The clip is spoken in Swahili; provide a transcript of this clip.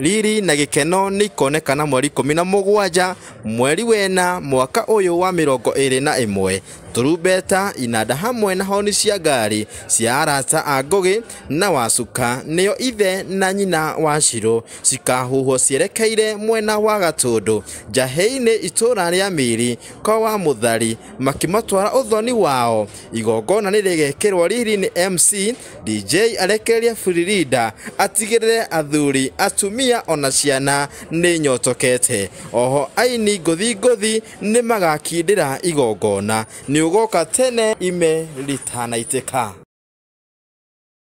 riri na gikeno ni ikonekana mweri ikumi na mugwanja mweri wena mwaka uyu wa mirongo iri na imwe turumbeta inanda hamwe na honi cia ngari cia arata a ngugi na wacuka niyo ithe na nyina wa ciru cikahuhwo cierekeire mwena wa gatundu njahĩ-inĩ itũũra rĩa miri kwa wa mũthari makĩmatwara ũthoni wao igongona nĩ rĩgekĩrwo riri nĩ mc dj arekererie furirida atigĩrĩre athuri atu atumia ona ciana nä nyotokete oho aini ngåthi ngåthi nä magakindä ra igongona nä å goka tene ime ritanaitä ka